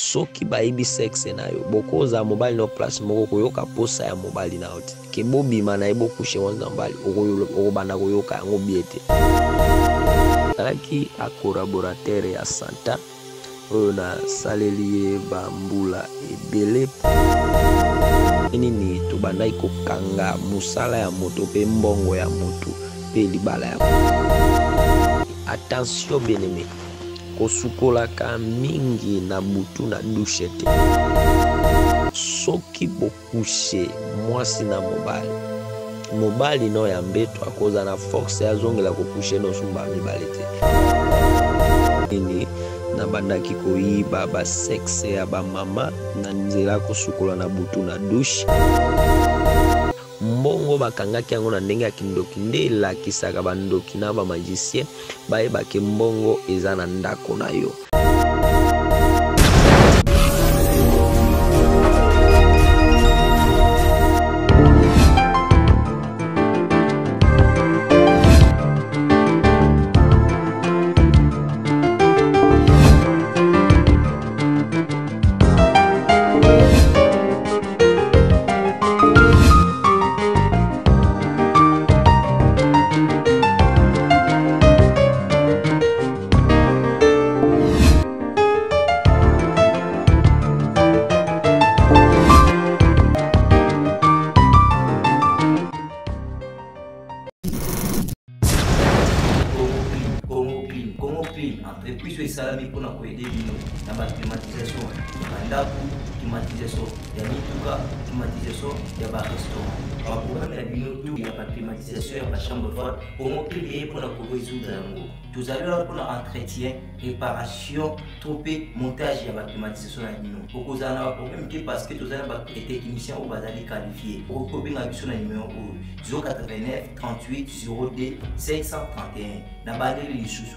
soki bayebi sexe na yo bokozala mobali na yo place moko okoyoka posa ya mobali na yo te ke bobima na ye bokushe wanza mobali okobanda koyoka yango bie te azalaki acollaboratere ya santa oyo nasaleli ye bambula ebele e nini tobandaki kokanga mosala ya moto mpe mbongo ya motu mpe libala ya attention bien aimé osukolaka mingi na butu na dushe te soki bokushe mwasi na mobali mobali no ya mbeto akozala na force azongela kokushe nosumba mibale te nini nabandaki koyiba basexe ya bamama na nzela kosukola na butu na dushe mbongo bakangaki yango na ndenge ya kindoki nde elakisaka bandoki na bamagicien bayebake mbongo eza na ndako na yo esalami mpona koede bino na baclimatisation ya bandako climatisation ya mituka climatisation ya barestaurant de la bino to ya baclimatisation ya chambre forte omo kili ye mpona koresoudre yango tozali wana mpona entretien réparation to mpe la climatisation de la Pour okozala na baproblème te parce que tozali na batechnicien oyo bazali qualifiés. okoki kobenga vous na numero oyo 089 38 02 531 na bandeli lisusu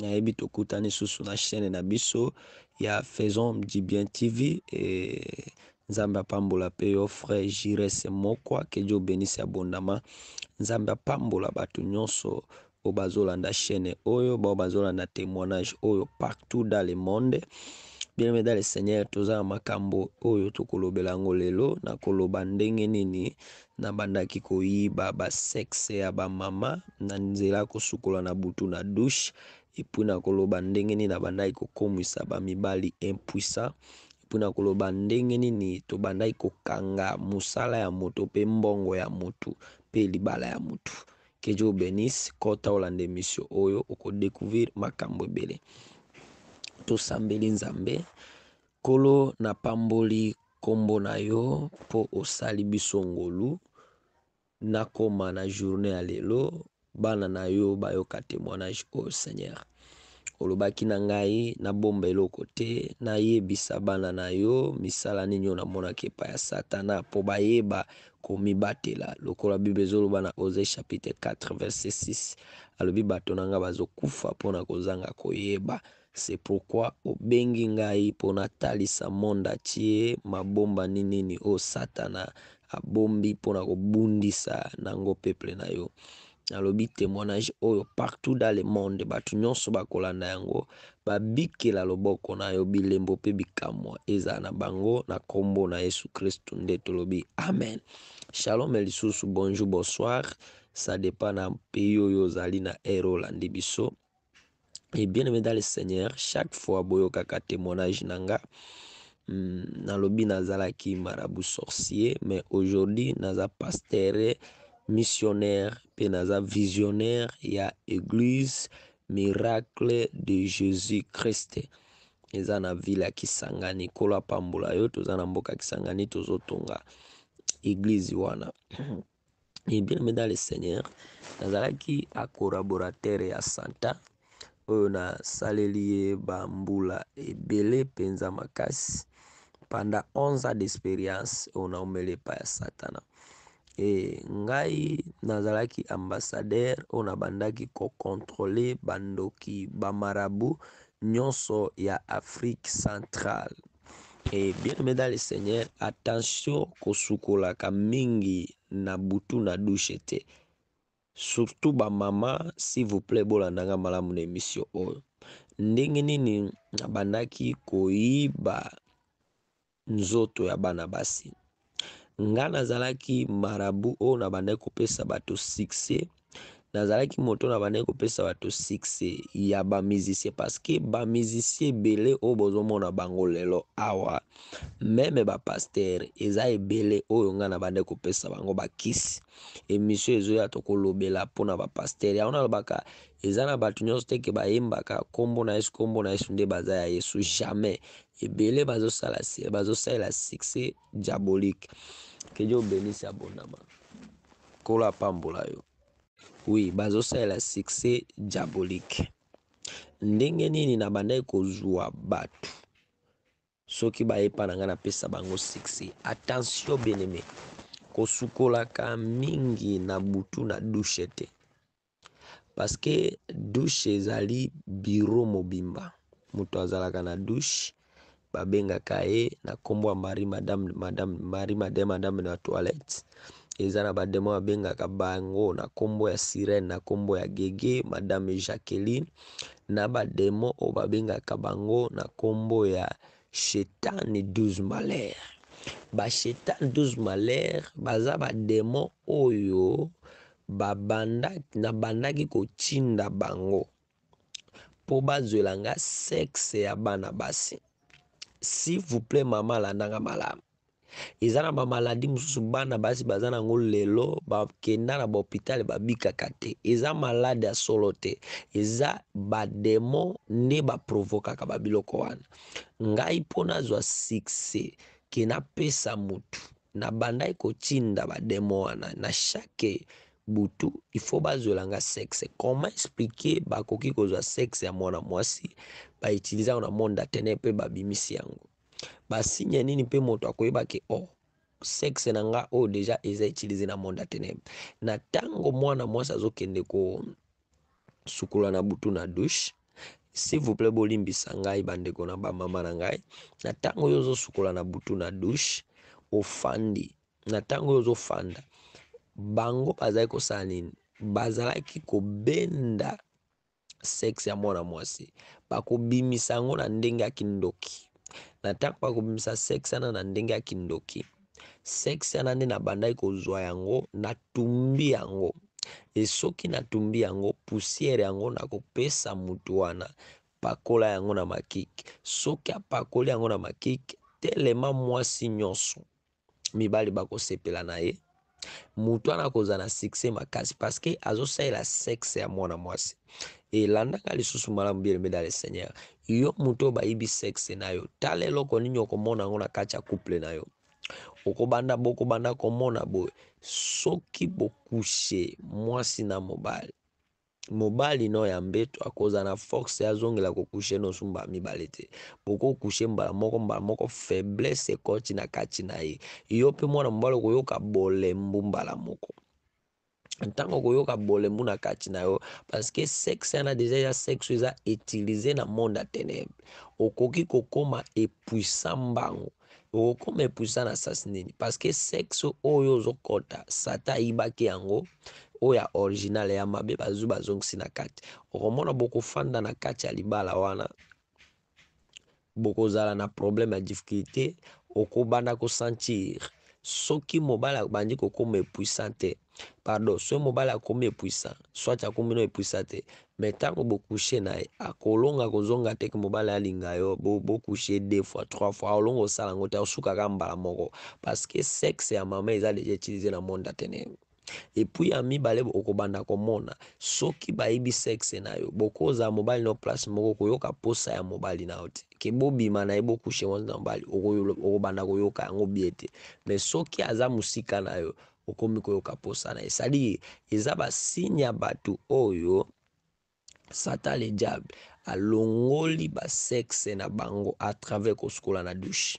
nayebi tokuta lisusu na chaîne na biso ya faison du bien tv e, nzambe apambola mpe yo frère jires mokwa keji obendisi abondama nzambe apambola bato nyonso oyo bazolanda chaîne oyo bao bazolanda témoignage oyo partout dans le monde bien-aime dans le seigneur toza na makambo oyo tokolobela yango lelo na koloba ndenge nini nabandaki koyiba basexe ya bamama na nzela ya kosukola na butu na dushe epui na koloba ndenge nini nabandaki kokomwisa bamibali impuissant mpona koloba ndenge nini tobandaki kokanga mosala ya moto mpe mbongo ya motu mpe libala ya motu ke dieu bénisse kota olanda emission oyo okodécouvrir makambo ebele tosambeli nzambe nkolo napamboli nkombo na yo mpo osali biso ngolu nakoma na journée ya lelo bana na yo bayoka témoignage oyo oh seigneur olobaki na ngai nabomba eloko te nayebisa bana na yo misala nini oyo namonaki epai ya satana mpo bayeba komibatela lokola bible ezoloba na oseye chapitre 4 verset 6 alobi bato na ngai bazokufa mpona kozanga koyeba c'est pourquoi obengi ngai mpo natalisa monde atie mabomba ninini oyo satana abombi mpo na kobundisa nango peple na yo nalobi témoignage oyo partout dans le monde bato nyonso bakolanda yango babikela loboko na yo bilembo mpe bikamwa ezala na bango na nkombo na yesu kristu nde tolobi amen shalom lisusu bonjour bonsoir ça dépend na pays oyo ozali na ere olandi biso Et bien mesdames et le chaque fois boyokaka témoignage nanga hmm, nalobi ki marabu sorcier mais aujourd'hui naza pasteur missionnaire pe naza visionnaire ya église miracle de Jésus Christ eza na ville ya Kisangani kola pambula yo toza na mboka Kisangani tozotonga église wana et bien mesdames et seigneurs Seigneur nazalaki a collaborateur ya Santa oyo nasaleli ye bambula ebele mpenza makasi mpanda 11 ans d'expérience oyo naomeli epai ya satana e ngai nazalaki ambassadeur oyo nabandaki kokontrole bandoki bamarabu nyonso ya afrique centrale e bien aimé dans le seigneur attention kosukolaka mingi na butu na dushe te surtout bamama s'il vous plaît bolandanga malamu na émission oyo ndenge nini nabandaki koyiba nzoto ya bana basi ngai nazalaki marabu oyo nabandaki kopesa bato sukse nazalaki moto na bandeki kopesa bato 6 ya bamizisie parceke bamizisie ebele oyo bozomona bango lelo awa meme bapaster eza ebele oyo ngai na bandeki kopesa bango bakisi emission ezoya tokolobela mpona bapaster yango nalobaka eza na bato nyonso teke bayembaka nkombo na yesu nkombo na yesu nde baza ya yesu jamais ebele bazosalela bazo succès diabolique kedio obelisi abondama kolo apambola yo oui bazosalela succès diabolique ndenge nini na bandaki kozwa bato soki bayepa na ngai napesa bango succès attention bien-aimé kosukolaka mingi na butu na dushe te parceke dushe ezali biro mobimba moto azalaka na dushe babengaka ye na nkombo ya marie madame, madame, marie madame madame de la toilette eza na bandemo babengaka bango na nkombo ya sirene na nkombo ya gege madame jacqueline na bademo oyo babengaka bango na nkombo ya shetane 12 maler bashetane 12 maler baza bademo oyo babandaki na bandaki kotinda bango mpo bazwela nga sexe ya bana basi s'il vous plaît mama alandanga malamu eza na bamaladi mosusu bana basi baza nango lelo bakenda na bahopitale babikaka te eza malade ya solo te eza bademo nde baprovokaka babiloko wana ngai mpo nazwa sukse ke napesa motu na bandai kotinda bademo wana na chaque butu ifo bazwelanga sexe comment explike bakoki kozwa sexe ya mwana mwasi bautilize yango na monde atene mpe babimisi yango basine ya nini mpe moto akoyeba ke o oh, sexe na nga oyo deja eza utilize na monde ya ténèbre na ntango mwana mwasi azokende kosukola na butu na dushe s'il vous plaît bolimbisa ngai bandeko na bamama na ngai na ntango oyo ozosukola na butu na dushe ofandi na ntango oyo ozofanda bango bazalaki kosala nini bazalaki kobenda sexe ya mwana mwasi bakobimisa yango na ndenge ya kindoki nataka kobimisa sexe wana na ndenge ya kindoki sexe wana nde nabandaki kozwa yango natumbi yango esoki natumbi yango poussiere yango nakopesa mutu wana pakola yango na makiki soki apakoli yango na makiki telema mwasi nyonso mibali bakosepela na ye moto wana akozala na succès makasi parceke azosalela sexe ya mwana mwasi elandaka lisusu malamu bieleme dans le seigneur yo moto oyo bayibi sexe na yo tala eloko nini okomona yango na kati ya couple na yo okobanda bokobanda komona boye soki bokushe mwasi na mobali mobali no ya mbeto akozala na force azongela kokushe no so mbala mibale te bokokushe mbala moko mbala moko faiblesse ekoti na kati na ye yo mpe mwana mobali okoyoka bolembu mbala moko ntango okoyoka bolembu na kati na yo parceke sexe wana deja eza sexe eza utilize na monde ya ténèbre okoki kokóma epuisa mbango okokóma epuisa na sasi nini parceke sexe oyo ozokɔta sata ayibaki yango oyo ya original ya mabe bazwi bazongisi na kati okomona bokofanda na kati ya libala wana bokozala na probleme ya difficulté okobanda kosentir soki mobali abandi kokoma epuissant te pardon soki mobali akomi epuissant soit akomi no epuissant te mai ntango bokushe na ye akolonga kozonga te ke mobali alinga yo bokushe deux fois trois fois aolonga osala yango te osukaka mbala moko parce que sexe ya mama eza deja utilize na monde atene epui ya mibale okobanda komona soki bayebi sexe na yo bokozala mobali na yo place moko koyoka posa ya mobali na yo te ke bobima na ye bokushe mwanzi na mobali okobanda koyoka yango bie te me soki aza mosika na yo okomi koyoka posa na ye esali eza basine ya bato oyo satan le diable alongoli basexe na bango atravers kosukola na dushe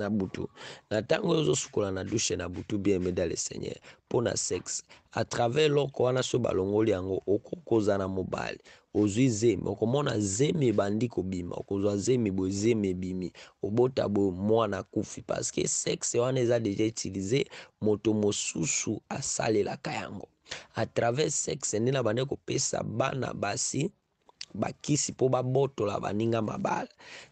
na butu na ntango oyo ozosukola na dushe na butu bien aimé le seigneur mpo na sexe atraver eloko wana so balongoli yango okoki ozana mobali ozwi zemi okomona zemi ebandi kobima okozwa zemi boye zemi ebimi obota boye mwana akufi parceke sexe wana eza deja utilize moto mosusu asalelaka yango atraver sexe nde na bande kopesa bana basi bakisi mpo babotola baninga mabala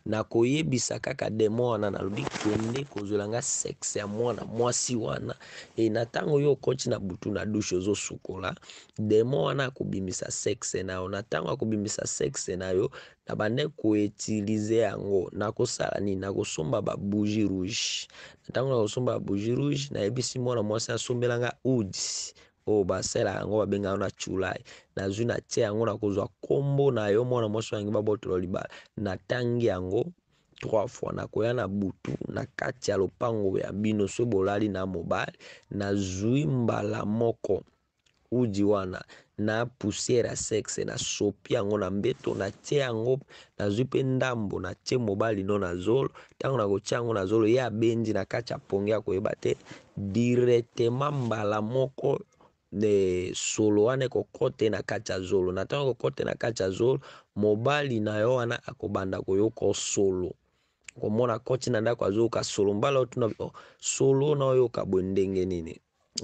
na koyebisa kaka demo wana nalobi kende kozwela nga sexe ya mwana mwasi wana e na ntango oyo okoti na butu na dushe ozosukola demo wana akobimisa sexe na yo na ntango akobimisa sexe na yo na bande koutilize yango nakosala nini nakosomba babugi rouge na ntango nakosomba babugi rouge nayebisi mwana mwasi asombelanga udi oyo basalaka yango babengaka na chulai nazwi natia yango na kozwa nkombo na yo mwana mwasi yangi babotela libala natangi yango trois fois nakoya na butu na kati ya lopango ya bino so bolali na mobali nazwi mbala moko uji wana na poussière ya sexe nasopi yango na mbeto natie yango nazwi mpe ndambo natie mobali no na zolo ntango nakotia yango na zolo ye abenji na kati ya ponge ya koyeba te directement mbala moko e, solo wana ekokɔtena kati ya zolo na ntango ekokɔtena kati ya zolo mobali na yo wana akobanda koyoka osolo okomona koti na ndako azoyoka solo mbala otuna solo na oyoka boye ndenge nini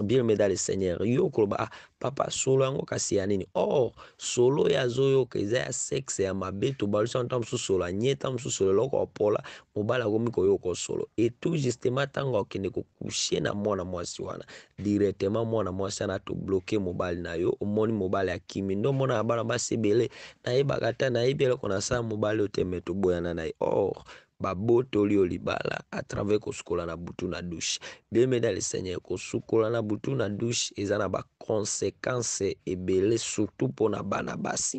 bien-aimé dans le Seigneur yokoloba ah, papa solo yango kasi ya nini or solo oyo azoyoka eza ya sexe ya mabe tobalisa ntan mosusu solo anye ntan mosusu solo eloko apola mobali akomi koyoka osolo etout justement ntango akende kokushe na mwana mwasi wana directement mwana mwasi wana atobloke mobali na yo omoni mobali akimi nde omonaka bana basi ebele nayebaka ta nayebi eloko nasala mobali oyo te me toboyana na ye or babotoli yo libala atrave kosukola na butu na dushe biemede ya lisenya kosukola na butu na dushe eza na bakonsekanse ebele surtout mpona bana basi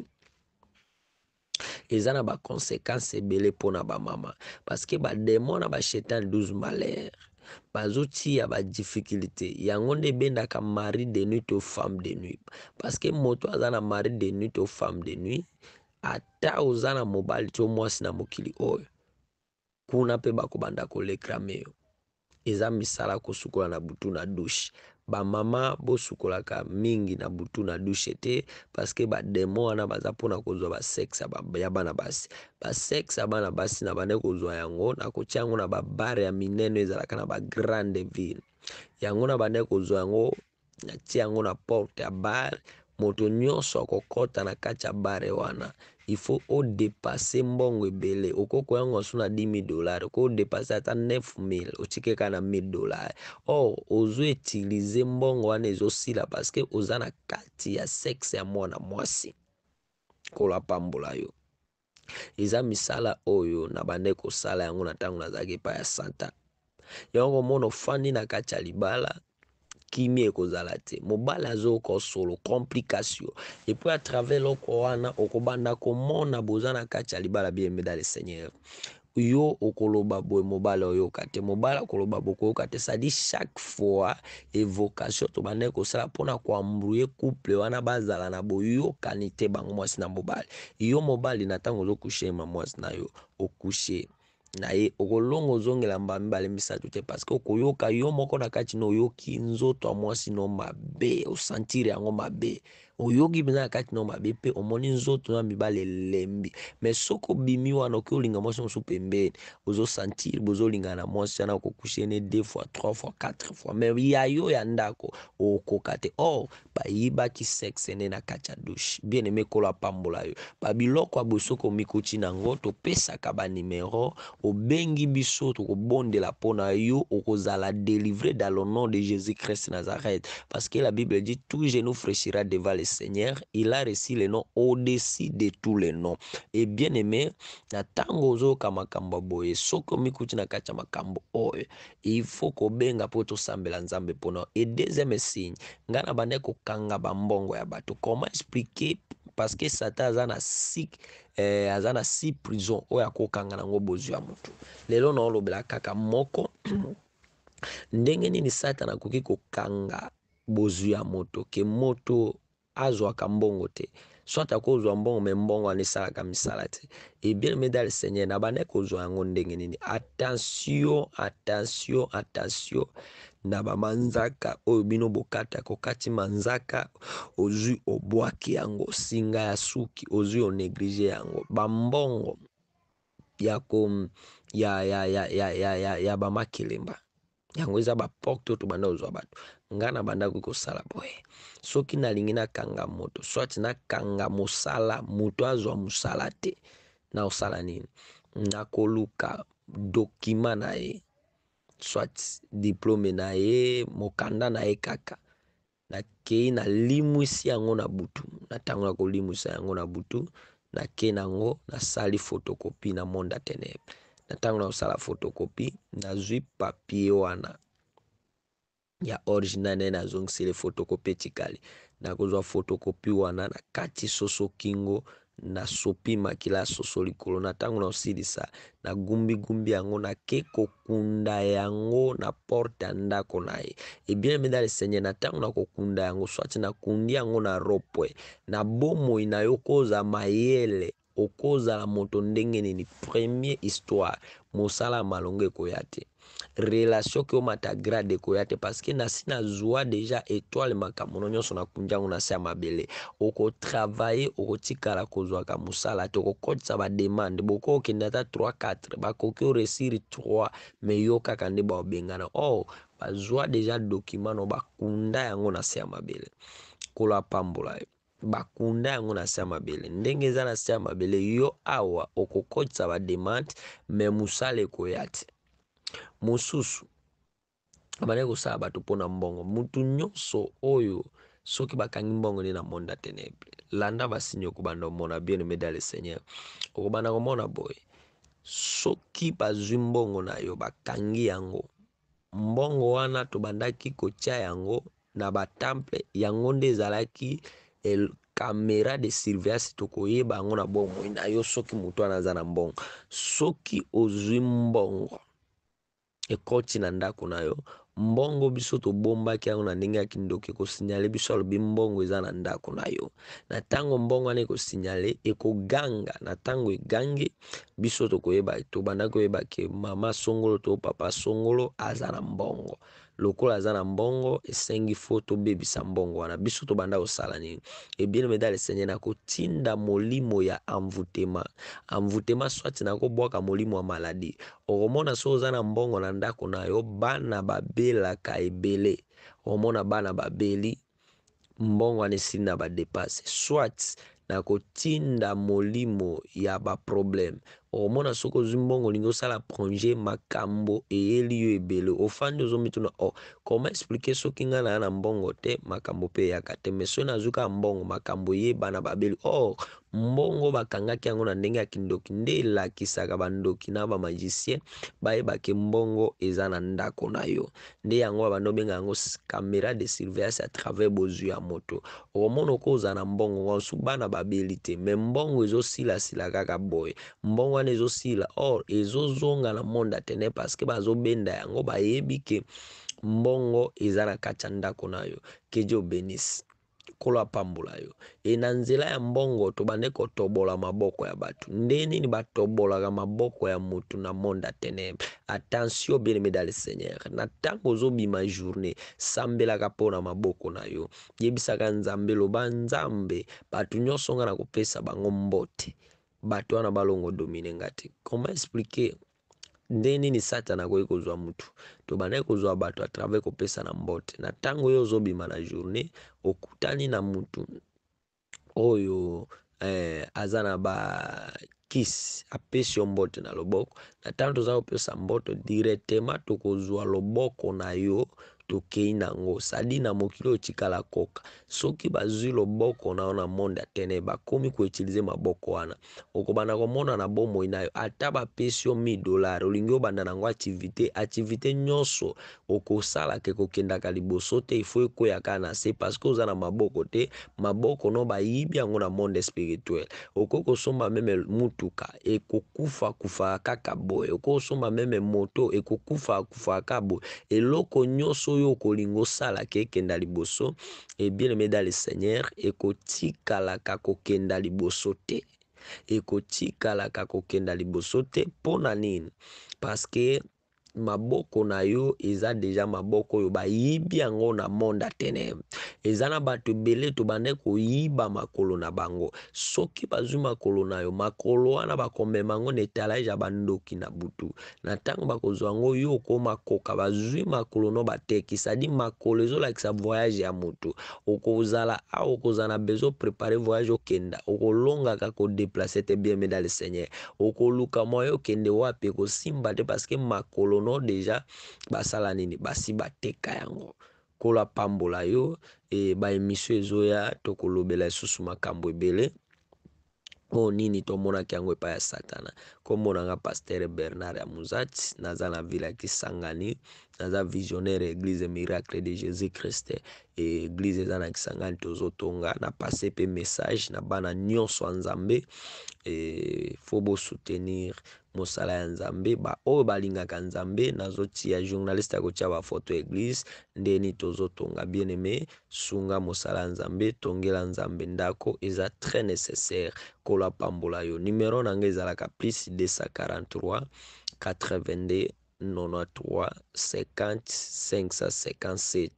eza na bakonsekanse ebele mpona bamama parceke bademo na bashetan 12 malere bazotia badiffikulté yango nde ebendaka mari de nuit to femme de nuit parceke moto aza na mari de nuit to femme de nuit ata oza na mobali to mwasi na mokili oyo kuna mpe bakobanda kolekrame yo eza misala kosukola na butu na dushe bamama bosukolaka mingi na butu na dushe te parceke bademo wana baza mpona kozwa basexe ya bana basi basexe ya bana basi na bande kozwa yango na kotia yango na babare ya minene ezalaka na bagrande ville yango na bande kozwa yango natia yango na porte ya bare moto nyonso akokɔta na kati ya bare wana il faut odepase mbongo ebele okokwea nyonso na 10000 dollars okodepase ata 9000 otikeka na 1000 dollars or ozoutilize mbongo wana ezosila parceke oza na kati ya sexe ya mwana mwasi kolapambola yo eza misala oyo na bande kosala yango na ntango nazalaki epai ya santa yango komona ofandi na kati ya libala kimia ekozala te mobali azoko solo complication epuis à travers eloko wana okobanda komona boza na kati ya libala bien-aimé dans le seigneur yo okoloba boye mobali oyoka te mobali akoloba bokoyoka te sadi chaque fois évocation tobandaki kosala mpona koambrouye couple wana bazala na boyokani te bango mwasi na mobali yo mobali na ntango ozokushe ma mwasi na yo okushe na ye okolonga ozongela mbala mibale misato te parceke okoyoka yo moko na kati na oyoki nzoto ya mwasi no mabe osantire yango mabe O yogi kati na mabe mpe omoni nzoto na mibale l'embi me soko obimi wana okoki olinga mwasi mosusu pembeni ozosentir bozolingana na mwasi wana okokushene deux fois trois fois quatre fois me ya yo ya ndako oh te or ki sexe na kati ya bien aime kolo apambola yo babiloko ya bosoko omikuti nango topesaka banimero obengi biso tokobondela mpona yo okozala délivré dans le nom de jésus christ nazareth parce que la bible dit tout genou fréchira devant les Seigneur, il a reçu le nom au-dessus de tous les noms. Et bien aimé, natango zo makambo boye soki omikuti na kati ya makambo benga ifo kobenga mpo tosambela nzambe pono. et deuxième signe ngana na bandai kanga bambongo ya bato comment expliquer parce que satan aza na si eh, aza na si prison oyo na nango bozu ya lelo na olobela kaka moko ndenge nini satan kuki kanga kanga ya moto ke moto azwaka mbongo te soit akozwa mbongo me mbongo wana esalaka misala te ebieleme da le seigneur na banda kozwa yango ndenge nini attention attention attention na bamanzaka oyo bino bokata kokati manzaka ozwi obwaki yango singa ya suki ozwi oneglige yango bambongo ya, kom, ya, ya, ya, ya, ya, ya, ya bamakelemba yango eza baporte oyo tobanda kozwa bato nga na bandako kosala boye soki nalingi nakanga moto swati nakanga mosala moto azwa mosala te naosala nini nakoluka dokima na ye swat diplome na ye mokanda na ye kaka nakei nalimwisi yango na butu na ntango na kolimwisa yango na butu nakei nango nasali photocopie na monde atenebre na ntango na kosala photocopie nazwi papie wana ya original na ye na azongiseli photocopie etikali na kozwa photocopie wana na kati soso kingo na sopi makila soso likolo na ntango na osilisa na gumbigumbi yango nake kokunda yango na porte ya ndako na ye ebien medale senye na ntango na kokunda yango swati nakundi yango na ropwe na bomoi na yo kozwa mayele okozala moto ndenge nini premier histoire mosala ya malongo ekoya te relation ke omata grade koya te parceke na si nazwa deja étoile makambo no nyonso na kundiango na se ya mabele okotravaille okotikala kozwaka mosala te okokɔtisa bademande bokoki okende ata 3 4 bakoki oresiri 3 me yo kaka nde baobengana or bazwa deja document no bakunda yango na se ya mabele kolo apambola yo bakunda yango na se ya mabele ndenge eza na se ya mabele yo awa okokɔtisa bademande me mosala ekoya te mosusu abandaki kosala bato mpona mbongo mutu nyonso oyo soki bakangi mbongo nde na monde ya ténèbre landa basini okobanda komona bien aimé dans le seigneur okobanda komona boye soki bazwi mbongo na yo bakangi yango mbongo wana tobandaki kotya yango na batemple yango nde ezalaki kamera de surveillance tokoyeba yango na bomoi na yo soki motu wana aza na mbongo soki ozwi mbongo ekoti na ndako na yo mbongo biso tobombaki yango na ndenge ya kindoki ekosinyale biso alobi mbongo eza na ndako na yo na ntango mbongo wana ekosinyale ekoganga na ntango egangi biso tokoyeba tobandaki koyeba ke mama songolo to papa songolo aza na mbongo lokola aza na mbongo esengi fo tobebisa mbongo wana biso tobanda kosala nini ebieneme eh dala esenye na kotinda molimo ya amvutema amvutema swati na kobwaka molimo ya maladi okomona so oza na mbongo na ndako na yo bana babelaka ebele omona bana babeli mbongo wana esili na badepase swat na kotinda molimo ya baproblème omona soki ozwi mbongo olingi osala projet makambo eyeli yo ebele ofandi ozomituna o oh, koma explike soki ngai naa na mbongo te makambo mpe eyaka te mai soki nazwi kaka mbongo makambo yebana babeli or oh, mbongo bakangaki yango na ndenge ya kindoki nde elakisaka bandoki na bamagicien bayebake mbongo eza na ndako na yo nde yango babanda obenga yango camera de surveillance à travers bozwi ya moto okomona okozala na mbongo wansu bana babeli te mai mbongo ezosilasila kaka boye mbongo wana ezosila or ezozonga na monde atene parceke bazobenda yango bayebi ke mbongo eza na kati ya ndako na yo keje obenisi kolo apambola yo e na nzela ya mbongo tobande kotobola maboko ya bato nde nini batobolaka maboko ya motu na monde ya ténèbre attention bien-aimé dans le seigneur na ntango ozobima journée sambelaka mpona maboko na yo yebisaka nzambe loba nzambe bato nyonso nga na kopesa bango mbote bato wana balongo domine nga te comment expliquer nde nini satana akoki kozwa mutu tobandaki kozwa bato atravers kopesana mbote na ntango oyo ozobima na journée okutani na mutu oyo eh, aza na bakisi apesi yo mbote na loboko na ntango toza kopesa mboto directement tokozwa loboko na yo tokei nango sadi na mokili otikala koka soki bazwi loboko na yo na monde atene bakomi koutilize maboko wana okobanda komona na bomoi na yo ata bapesi yo mi dolare olingi obanda nango activité activité nyonso okosalaka ekokendaka liboso te ifo ekoyaka na se parceke oza na maboko te maboko no bayibi yango na monde spirituel okoki kosomba meme mutuka ekokufa kufa kaka boye okoki kosomba meme moto ekokufa kufa kaka boye eloko nyonso oyo okolinga osalaka ekenda liboso ebieleme eh da le seigneur ekotikalaka kokenda liboso te ekotikalaka kokenda liboso te mpona nini parceke maboko na yo eza deja maboko oyo bayibi yango na monde ya ténèbre eza na bato ebele tobande koyiba makolo na bango soki bazwi makolo na yo makolo wana bakomema yango na etalage ya bandoki na butu na ntango bakozwa yango yo okoma koka bazwi makolo no batekisa di makolo ezolakisa voyage ya motu okozala awa okozala na bezo prépare voyage okenda okolongaka kodeplace te bien me dans le seigneur okoluka mwa yo okende wapi ekosimba te parceke makolo bonono deja basala nini basi bateka yango kola pambola yo e baemisio ezoya tokolobela lisusu makambo ebele oyo nini tomonaki yango epai ya satana komonanga paster bernard ya muzati naza na ville ya kisangani naza visionnaire église miracle de jésus christ eglize eza na kisangani tozotonga na pase pe message na bana nyonso ya nzambe e, fo bosoutenir mosala ya nzambe baoyo balingaka nzambe nazotia journaliste akotia photo photo eglize ndeni tonga bien aime sunga mosala ya nzambe tongela nzambe ndako eza très nécessaire Kola pambola yo numero nangiza la plus 243 82 93 55 557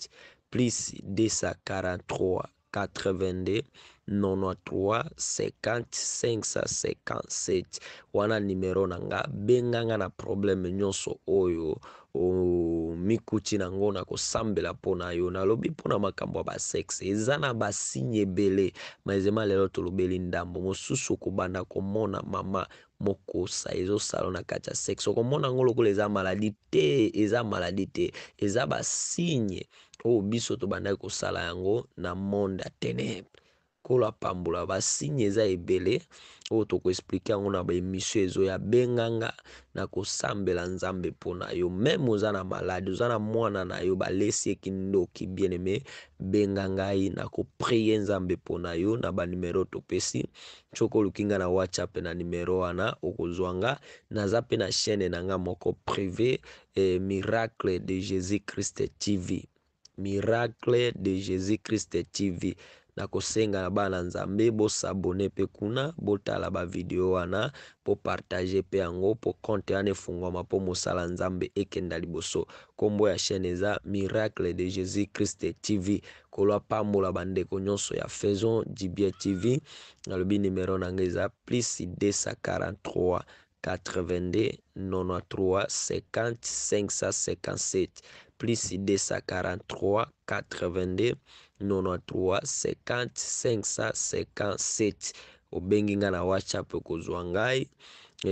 plus 243 82 93 50 557 wana nimero na nga benganga na probleme nyonso oyo omikuti nango na kosambela mpona yo nalobi mpona makambo ya basexe eza na basigne ebele maizema lelo tolobeli ndambo mosusu okobanda komona mama mokosa ezosala na kati ya sexe okomona yango lokola eza maladi te eza maladi te eza basigne oyo biso tobandaki kosala yango na monde ya ténèbre kolo apambola basigne eza ebele oyo tokoexplike yango na baemisio ezoya benganga na kosambela nzambe mpona yo meme oza na maladi oza na mwana na yo balesi ye kindoki bien aime benga ngai na koprie nzambe mpona yo na banimero topesi soko oluki nga na whatsapp na nimero wana okozwa nga naza pe na chaîne na nga moko privé eh, miracle de jésus christ tv miracle de jésus christ tv na kosenga na bana nzambe bosabone mpe kuna botala bavideo wana bopartage mpe yango mpo konte wana efungwama mpo mosala nzambe ekenda liboso nkombo ya chaine eza miracle de jésus christ tv kolwa pambola bandeko nyonso ya faison jibie tv nalobi nimero na ngai eza plus 243 82 93 50 557 plus 243 82 93 50 557 obengi ngai na whatsapp kozwa ngai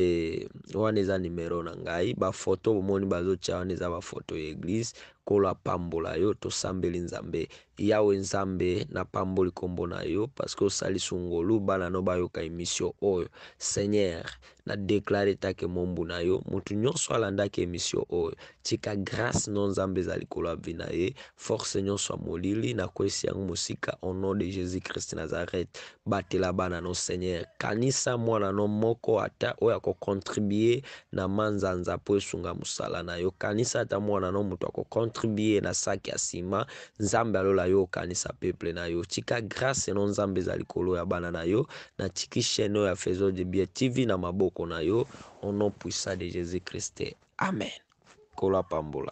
e, wana eza nimero na ngai bafoto bomoni bazotya wana eza bafoto ya eglize lokola pambola yo tosambeli nzambe yawe nzambe napamboli nkombo na yo parceke osalisi ngolu bana no bayoka emission oyo seigneur nadeklare etake mombu na yo motu nyonso alandaki emission oyo tika grâce no nzambe eza likolo avi na ye force nyonso ya molili nakwesi yango mosika au nom de jésus christ nazareth batela bana no seigneur kanisa mwana no moko ata oyo akokontribue na manzanza mpo esunga mosala na yo kanisa ata mwana no moto akokontribue contribuer na saki ya nsima nzambe alola yo okanisa peple na yo tika grâce no nzambe eza likolo ya bana na yo na tiki chaîne oyo ya faison de bien tv na maboko na yo au nom puissant de jésus christ amen kola pambola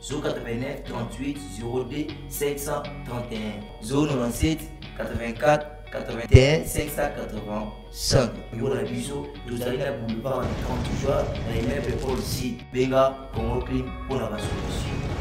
089 38 02 Zo 97 84 81 585 bureau nous la à la boulevard 30 juin la immeuble paul si benga congo clim pour la basolution